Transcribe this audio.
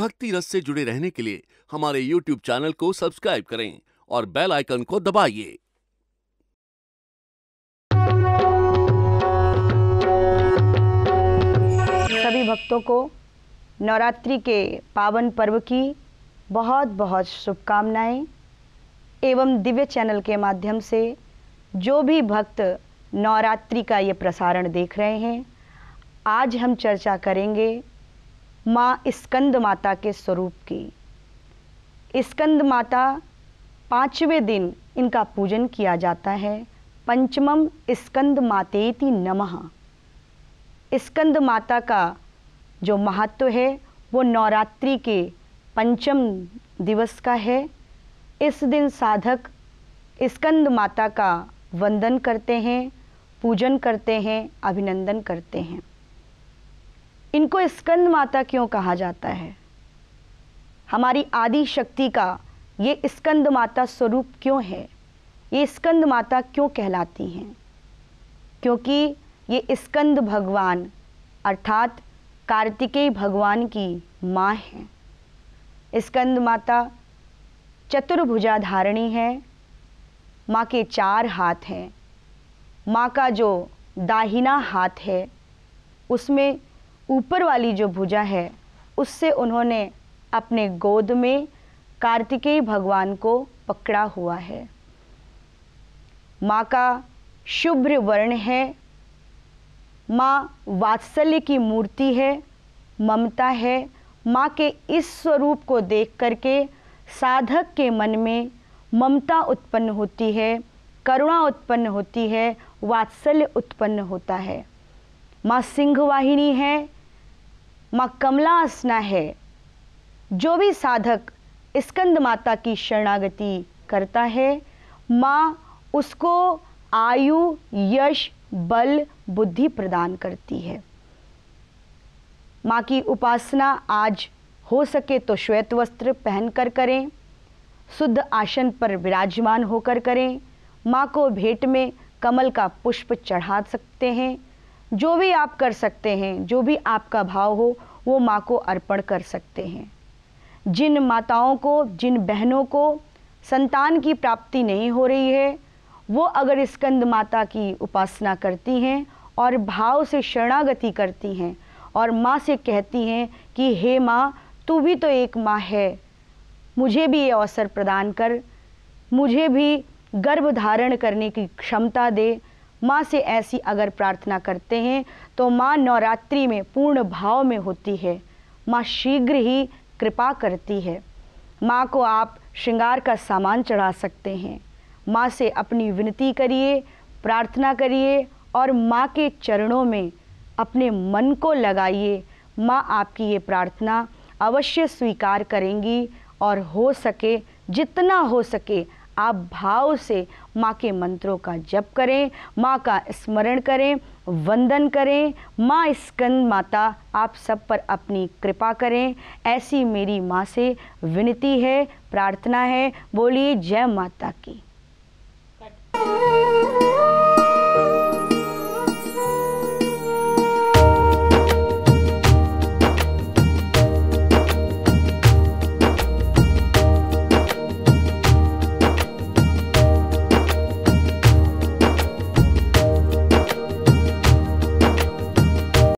भक्ति रस से जुड़े रहने के लिए हमारे YouTube चैनल को सब्सक्राइब करें और बेल आइकन को दबाइए सभी भक्तों को नवरात्रि के पावन पर्व की बहुत बहुत शुभकामनाएं एवं दिव्य चैनल के माध्यम से जो भी भक्त नवरात्रि का ये प्रसारण देख रहे हैं आज हम चर्चा करेंगे माँ स्कंद माता के स्वरूप की स्कंद माता पाँचवें दिन इनका पूजन किया जाता है पंचमम स्कंद मातेति नमः स्कंद माता का जो महत्व है वो नवरात्रि के पंचम दिवस का है इस दिन साधक स्कंद माता का वंदन करते हैं पूजन करते हैं अभिनंदन करते हैं इनको स्कंद माता क्यों कहा जाता है हमारी आदि शक्ति का ये स्कंद माता स्वरूप क्यों है ये स्कंद माता क्यों कहलाती हैं क्योंकि ये स्कंद भगवान अर्थात कार्तिकेय भगवान की माँ हैं स्कंद माता चतुर्भुजा धारणी है माँ के चार हाथ हैं माँ का जो दाहिना हाथ है उसमें ऊपर वाली जो भुजा है उससे उन्होंने अपने गोद में कार्तिकेय भगवान को पकड़ा हुआ है माँ का शुभ्र वर्ण है माँ वात्सल्य की मूर्ति है ममता है माँ के इस स्वरूप को देख करके साधक के मन में ममता उत्पन्न होती है करुणा उत्पन्न होती है वात्सल्य उत्पन्न होता है माँ सिंह वाहिनी है माँ कमला आसना है जो भी साधक स्कंद माता की शरणागति करता है माँ उसको आयु यश बल बुद्धि प्रदान करती है माँ की उपासना आज हो सके तो श्वेत वस्त्र पहनकर करें शुद्ध आसन पर विराजमान होकर करें माँ को भेंट में कमल का पुष्प चढ़ा सकते हैं जो भी आप कर सकते हैं जो भी आपका भाव हो वो माँ को अर्पण कर सकते हैं जिन माताओं को जिन बहनों को संतान की प्राप्ति नहीं हो रही है वो अगर स्कंद माता की उपासना करती हैं और भाव से शरणागति करती हैं और माँ से कहती हैं कि हे माँ तू भी तो एक माँ है मुझे भी ये अवसर प्रदान कर मुझे भी गर्भ धारण करने की क्षमता दे माँ से ऐसी अगर प्रार्थना करते हैं तो माँ नवरात्रि में पूर्ण भाव में होती है माँ शीघ्र ही कृपा करती है माँ को आप श्रृंगार का सामान चढ़ा सकते हैं माँ से अपनी विनती करिए प्रार्थना करिए और माँ के चरणों में अपने मन को लगाइए माँ आपकी ये प्रार्थना अवश्य स्वीकार करेंगी और हो सके जितना हो सके आप भाव से माँ के मंत्रों का जप करें माँ का स्मरण करें वंदन करें माँ स्कंद माता आप सब पर अपनी कृपा करें ऐसी मेरी माँ से विनती है प्रार्थना है बोलिए जय माता की